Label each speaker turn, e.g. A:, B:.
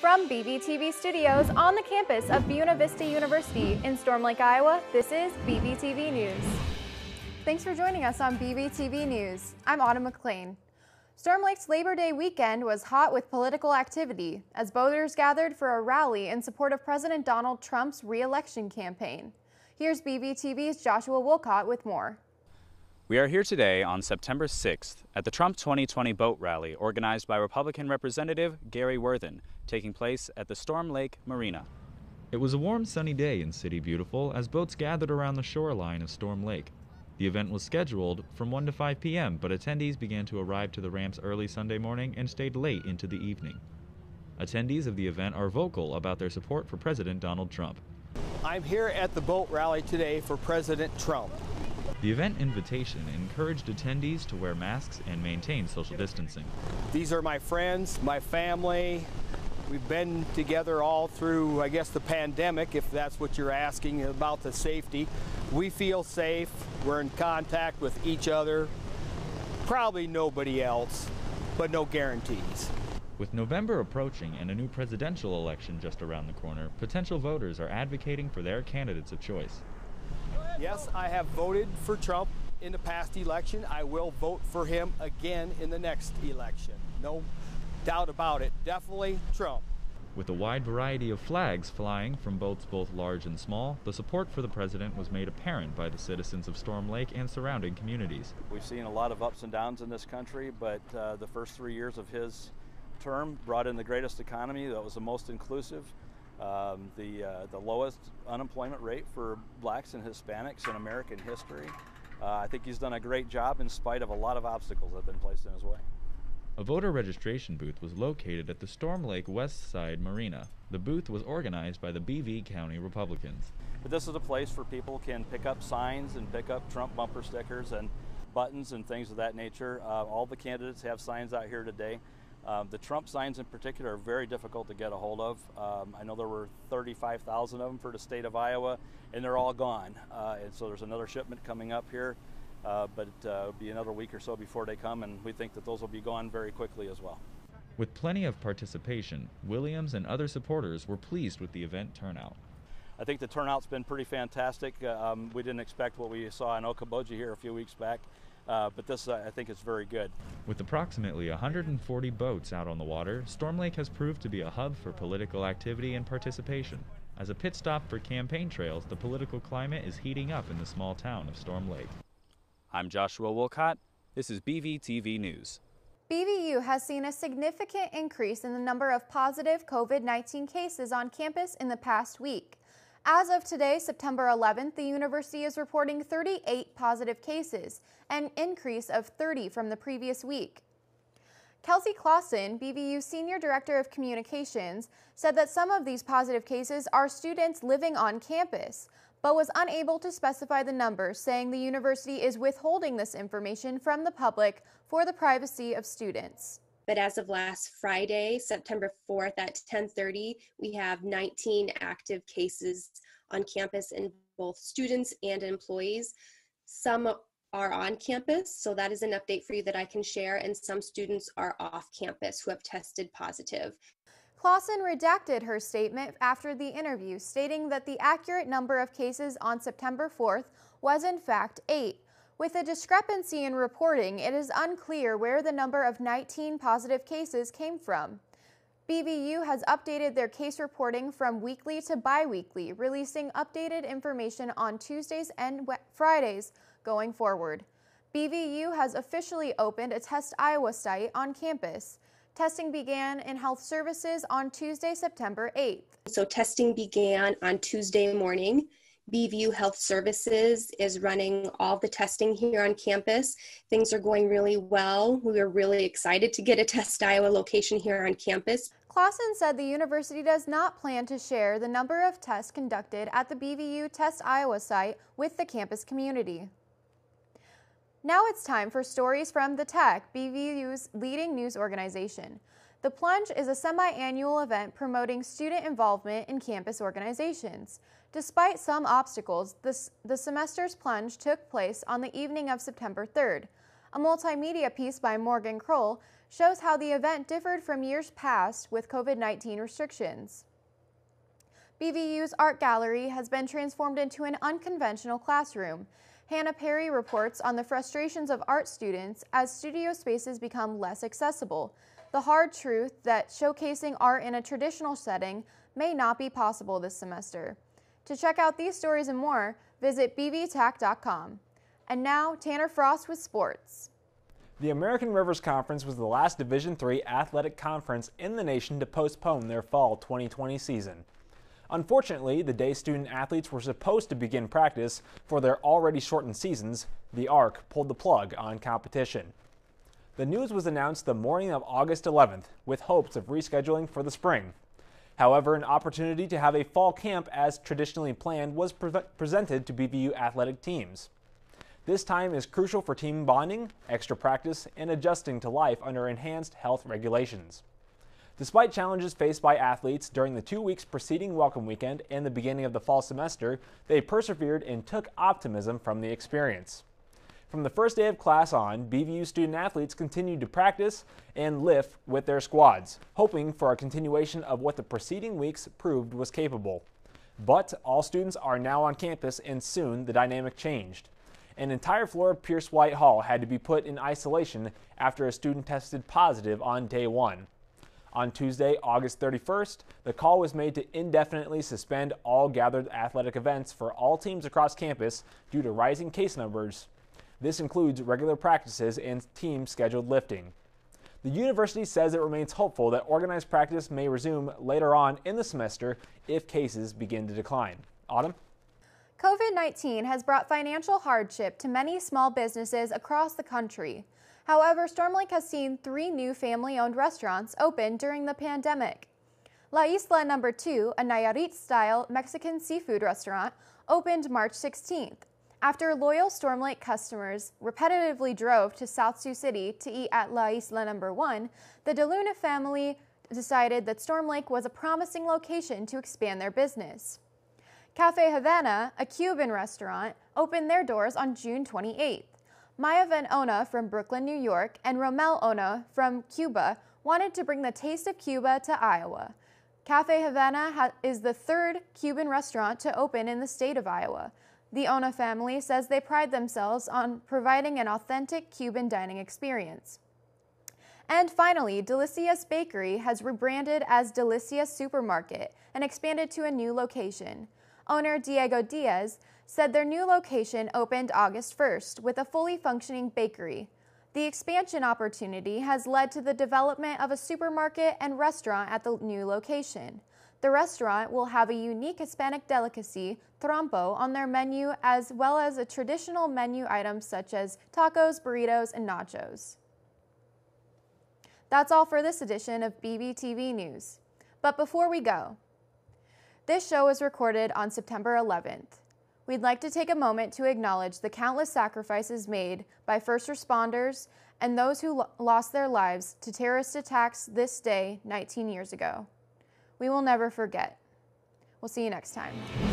A: From BBTV Studios on the campus of Buena Vista University in Storm Lake, Iowa, this is BBTV News. Thanks for joining us on BBTV News. I'm Autumn McLean. Storm Lake's Labor Day weekend was hot with political activity as voters gathered for a rally in support of President Donald Trump's reelection campaign. Here's BBTV's Joshua Wolcott with more.
B: We are here today on September 6th at the Trump 2020 boat rally organized by Republican Representative Gary Worthen, taking place at the Storm Lake Marina. It was a warm, sunny day in City Beautiful as boats gathered around the shoreline of Storm Lake. The event was scheduled from 1 to 5 p.m., but attendees began to arrive to the ramps early Sunday morning and stayed late into the evening. Attendees of the event are vocal about their support for President Donald Trump.
C: I'm here at the boat rally today for President Trump.
B: The event invitation encouraged attendees to wear masks and maintain social distancing.
C: These are my friends, my family. We've been together all through, I guess, the pandemic, if that's what you're asking about the safety. We feel safe. We're in contact with each other. Probably nobody else, but no guarantees.
B: With November approaching and a new presidential election just around the corner, potential voters are advocating for their candidates of choice.
C: Yes, I have voted for Trump in the past election. I will vote for him again in the next election. No doubt about it. Definitely Trump.
B: With a wide variety of flags flying from boats both large and small, the support for the president was made apparent by the citizens of Storm Lake and surrounding communities.
C: We've seen a lot of ups and downs in this country, but uh, the first three years of his term brought in the greatest economy that was the most inclusive um, the, uh, the lowest unemployment rate for blacks and Hispanics in American history. Uh, I think he's done a great job in spite of a lot of obstacles that have been placed in his way.
B: A voter registration booth was located at the Storm Lake West Side Marina. The booth was organized by the BV County Republicans.
C: But this is a place where people can pick up signs and pick up Trump bumper stickers and buttons and things of that nature. Uh, all the candidates have signs out here today. Um, the Trump signs in particular are very difficult to get a hold of. Um, I know there were 35,000 of them for the state of Iowa, and they're all gone. Uh, and so there's another shipment coming up here, uh, but uh, it'll be another week or so before they come, and we think that those will be gone very quickly as well.
B: With plenty of participation, Williams and other supporters were pleased with the event turnout.
C: I think the turnout's been pretty fantastic. Uh, um, we didn't expect what we saw in Okoboji here a few weeks back. Uh, but this, uh, I think, is very good.
B: With approximately 140 boats out on the water, Storm Lake has proved to be a hub for political activity and participation. As a pit stop for campaign trails, the political climate is heating up in the small town of Storm Lake. I'm Joshua Wilcott. This is BVTV News.
A: BVU has seen a significant increase in the number of positive COVID 19 cases on campus in the past week. As of today, September 11th, the university is reporting 38 positive cases, an increase of 30 from the previous week. Kelsey Clausen, BVU Senior Director of Communications, said that some of these positive cases are students living on campus, but was unable to specify the number, saying the university is withholding this information from the public for the privacy of students but as of last Friday, September 4th at 10:30, we have 19 active cases on campus in both students and employees. Some are on campus, so that is an update for you that I can share, and some students are off campus who have tested positive. Clausen redacted her statement after the interview, stating that the accurate number of cases on September 4th was in fact eight. With a discrepancy in reporting, it is unclear where the number of 19 positive cases came from. BVU has updated their case reporting from weekly to biweekly, releasing updated information on Tuesdays and Fridays going forward. BVU has officially opened a Test Iowa site on campus. Testing began in health services on Tuesday, September 8th. So, testing began on Tuesday morning BVU Health Services is running all the testing here on campus. Things are going really well. We are really excited to get a Test Iowa location here on campus. Clausen said the university does not plan to share the number of tests conducted at the BVU Test Iowa site with the campus community. Now it's time for stories from the Tech, BVU's leading news organization. The Plunge is a semi-annual event promoting student involvement in campus organizations. Despite some obstacles, this, the semester's plunge took place on the evening of September 3rd. A multimedia piece by Morgan Kroll shows how the event differed from years past with COVID-19 restrictions. BVU's art gallery has been transformed into an unconventional classroom. Hannah Perry reports on the frustrations of art students as studio spaces become less accessible the hard truth that showcasing art in a traditional setting may not be possible this semester. To check out these stories and more, visit bvtac.com. And now, Tanner Frost with sports.
D: The American Rivers Conference was the last Division III athletic conference in the nation to postpone their fall 2020 season. Unfortunately, the day student athletes were supposed to begin practice for their already shortened seasons, the ARC pulled the plug on competition. The news was announced the morning of August 11th with hopes of rescheduling for the spring. However, an opportunity to have a fall camp as traditionally planned was pre presented to BBU athletic teams. This time is crucial for team bonding, extra practice, and adjusting to life under enhanced health regulations. Despite challenges faced by athletes during the two weeks preceding Welcome Weekend and the beginning of the fall semester, they persevered and took optimism from the experience. From the first day of class on, BVU student athletes continued to practice and lift with their squads, hoping for a continuation of what the preceding weeks proved was capable. But all students are now on campus, and soon the dynamic changed. An entire floor of Pierce White Hall had to be put in isolation after a student tested positive on day one. On Tuesday, August 31st, the call was made to indefinitely suspend all gathered athletic events for all teams across campus due to rising case numbers. This includes regular practices and team scheduled lifting. The university says it remains hopeful that organized practice may resume later on in the semester if cases begin to decline. Autumn?
A: COVID 19 has brought financial hardship to many small businesses across the country. However, Storm Lake has seen three new family owned restaurants open during the pandemic. La Isla Number no. 2, a Nayarit style Mexican seafood restaurant, opened March 16th. After loyal Storm Lake customers repetitively drove to South Sioux City to eat at La Isla Number 1, the DeLuna family decided that Storm Lake was a promising location to expand their business. Cafe Havana, a Cuban restaurant, opened their doors on June 28th. Maya Van Ona from Brooklyn, New York, and Romel Ona from Cuba wanted to bring the taste of Cuba to Iowa. Cafe Havana is the third Cuban restaurant to open in the state of Iowa. The Ona family says they pride themselves on providing an authentic Cuban dining experience. And finally, Delicias Bakery has rebranded as Delicias Supermarket and expanded to a new location. Owner Diego Diaz said their new location opened August 1st with a fully functioning bakery. The expansion opportunity has led to the development of a supermarket and restaurant at the new location. The restaurant will have a unique Hispanic delicacy, trompo, on their menu, as well as a traditional menu items such as tacos, burritos, and nachos. That's all for this edition of BBTV News. But before we go, this show was recorded on September 11th. We'd like to take a moment to acknowledge the countless sacrifices made by first responders and those who lo lost their lives to terrorist attacks this day 19 years ago we will never forget. We'll see you next time.